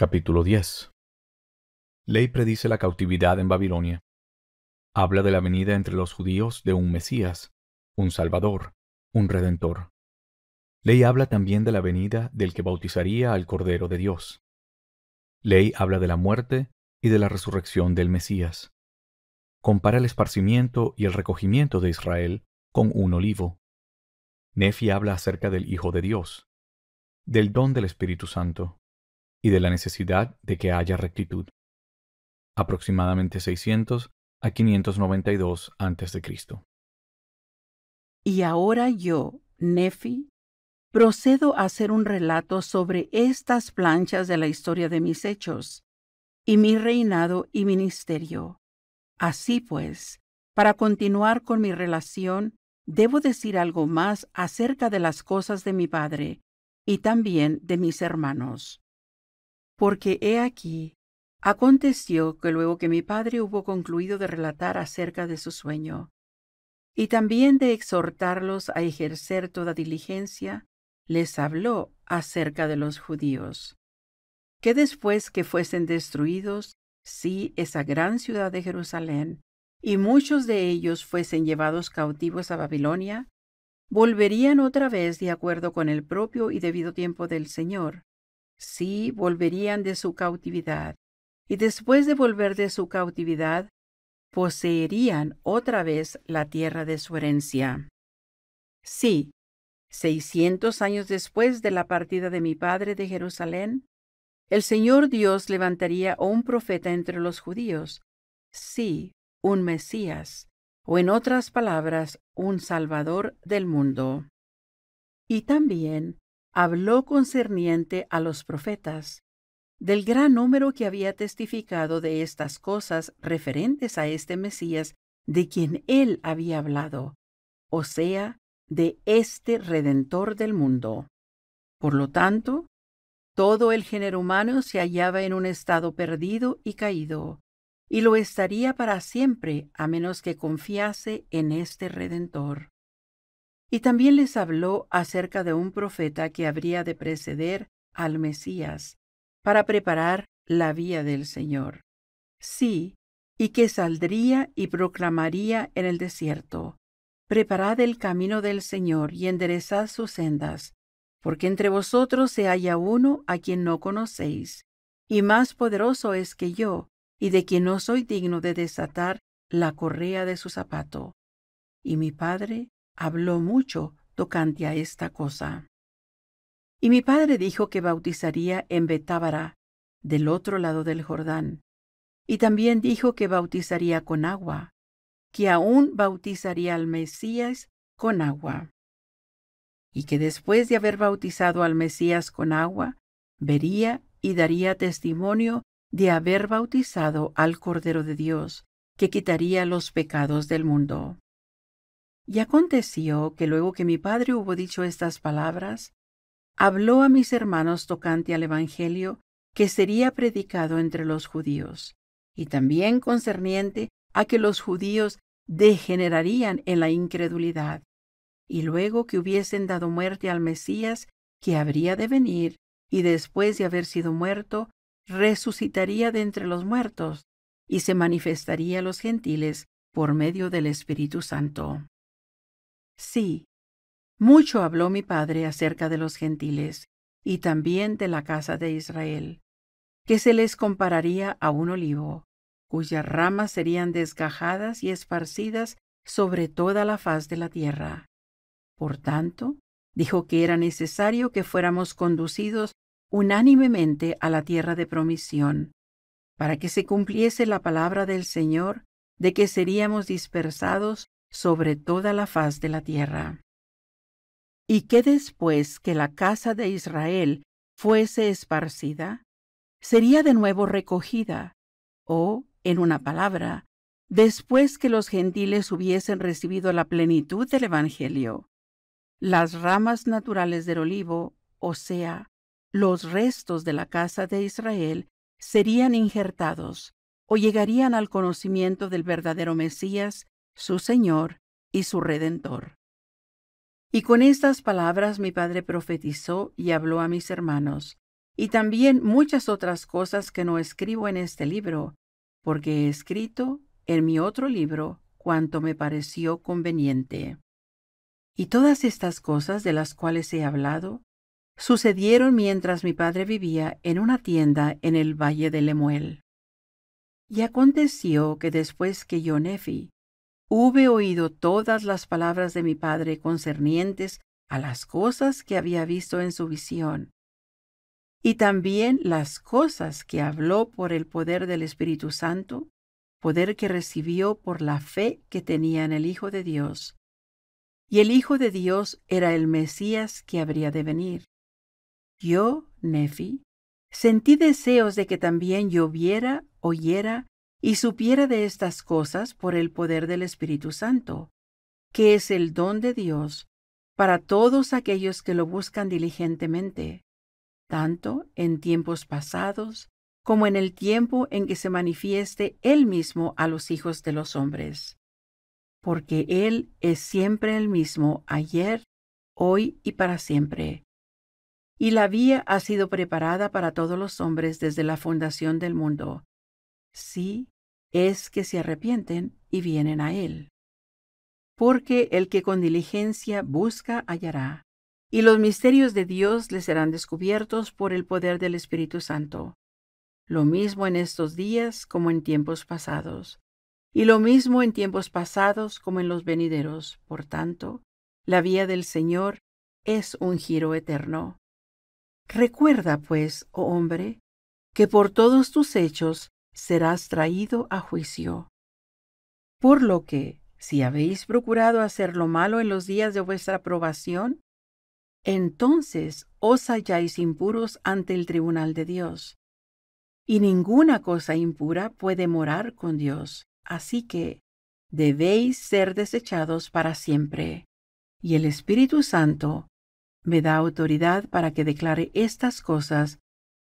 Capítulo 10 Ley predice la cautividad en Babilonia. Habla de la venida entre los judíos de un Mesías, un Salvador, un Redentor. Ley habla también de la venida del que bautizaría al Cordero de Dios. Ley habla de la muerte y de la resurrección del Mesías. Compara el esparcimiento y el recogimiento de Israel con un olivo. Nefi habla acerca del Hijo de Dios, del don del Espíritu Santo y de la necesidad de que haya rectitud. Aproximadamente 600 a 592 a.C. Y ahora yo, Nefi, procedo a hacer un relato sobre estas planchas de la historia de mis hechos, y mi reinado y ministerio. Así pues, para continuar con mi relación, debo decir algo más acerca de las cosas de mi padre y también de mis hermanos. Porque he aquí, aconteció que luego que mi padre hubo concluido de relatar acerca de su sueño, y también de exhortarlos a ejercer toda diligencia, les habló acerca de los judíos, que después que fuesen destruidos, sí, esa gran ciudad de Jerusalén, y muchos de ellos fuesen llevados cautivos a Babilonia, volverían otra vez de acuerdo con el propio y debido tiempo del Señor, Sí, volverían de su cautividad, y después de volver de su cautividad, poseerían otra vez la tierra de su herencia. Sí, seiscientos años después de la partida de mi padre de Jerusalén, el Señor Dios levantaría a un profeta entre los judíos, sí, un Mesías, o en otras palabras, un Salvador del mundo. Y también habló concerniente a los profetas, del gran número que había testificado de estas cosas referentes a este Mesías de quien él había hablado, o sea, de este Redentor del mundo. Por lo tanto, todo el género humano se hallaba en un estado perdido y caído, y lo estaría para siempre a menos que confiase en este Redentor. Y también les habló acerca de un profeta que habría de preceder al Mesías para preparar la vía del Señor. Sí, y que saldría y proclamaría en el desierto. Preparad el camino del Señor y enderezad sus sendas, porque entre vosotros se halla uno a quien no conocéis, y más poderoso es que yo, y de quien no soy digno de desatar la correa de su zapato. Y mi Padre habló mucho tocante a esta cosa. Y mi padre dijo que bautizaría en Betábara, del otro lado del Jordán, y también dijo que bautizaría con agua, que aún bautizaría al Mesías con agua, y que después de haber bautizado al Mesías con agua, vería y daría testimonio de haber bautizado al Cordero de Dios, que quitaría los pecados del mundo. Y aconteció que luego que mi padre hubo dicho estas palabras, habló a mis hermanos tocante al Evangelio que sería predicado entre los judíos, y también concerniente a que los judíos degenerarían en la incredulidad, y luego que hubiesen dado muerte al Mesías que habría de venir, y después de haber sido muerto, resucitaría de entre los muertos, y se manifestaría a los gentiles por medio del Espíritu Santo. Sí, mucho habló mi padre acerca de los gentiles y también de la casa de Israel, que se les compararía a un olivo, cuyas ramas serían desgajadas y esparcidas sobre toda la faz de la tierra. Por tanto, dijo que era necesario que fuéramos conducidos unánimemente a la tierra de promisión, para que se cumpliese la palabra del Señor de que seríamos dispersados sobre toda la faz de la tierra. Y que después que la casa de Israel fuese esparcida, sería de nuevo recogida, o, en una palabra, después que los gentiles hubiesen recibido la plenitud del Evangelio. Las ramas naturales del olivo, o sea, los restos de la casa de Israel, serían injertados o llegarían al conocimiento del verdadero Mesías su Señor y su Redentor. Y con estas palabras mi padre profetizó y habló a mis hermanos, y también muchas otras cosas que no escribo en este libro, porque he escrito en mi otro libro cuanto me pareció conveniente. Y todas estas cosas de las cuales he hablado sucedieron mientras mi padre vivía en una tienda en el valle de Lemuel. Y aconteció que después que yo, Nefi, hube oído todas las palabras de mi padre concernientes a las cosas que había visto en su visión, y también las cosas que habló por el poder del Espíritu Santo, poder que recibió por la fe que tenía en el Hijo de Dios. Y el Hijo de Dios era el Mesías que habría de venir. Yo, Nefi, sentí deseos de que también yo viera, oyera y supiera de estas cosas por el poder del Espíritu Santo, que es el don de Dios para todos aquellos que lo buscan diligentemente, tanto en tiempos pasados como en el tiempo en que se manifieste Él mismo a los hijos de los hombres. Porque Él es siempre el mismo ayer, hoy y para siempre. Y la vía ha sido preparada para todos los hombres desde la fundación del mundo Sí, es que se arrepienten y vienen a Él. Porque el que con diligencia busca hallará, y los misterios de Dios le serán descubiertos por el poder del Espíritu Santo. Lo mismo en estos días como en tiempos pasados, y lo mismo en tiempos pasados como en los venideros. Por tanto, la vía del Señor es un giro eterno. Recuerda, pues, oh hombre, que por todos tus hechos serás traído a juicio. Por lo que, si habéis procurado hacer lo malo en los días de vuestra aprobación, entonces os halláis impuros ante el tribunal de Dios. Y ninguna cosa impura puede morar con Dios, así que debéis ser desechados para siempre. Y el Espíritu Santo me da autoridad para que declare estas cosas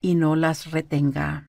y no las retenga.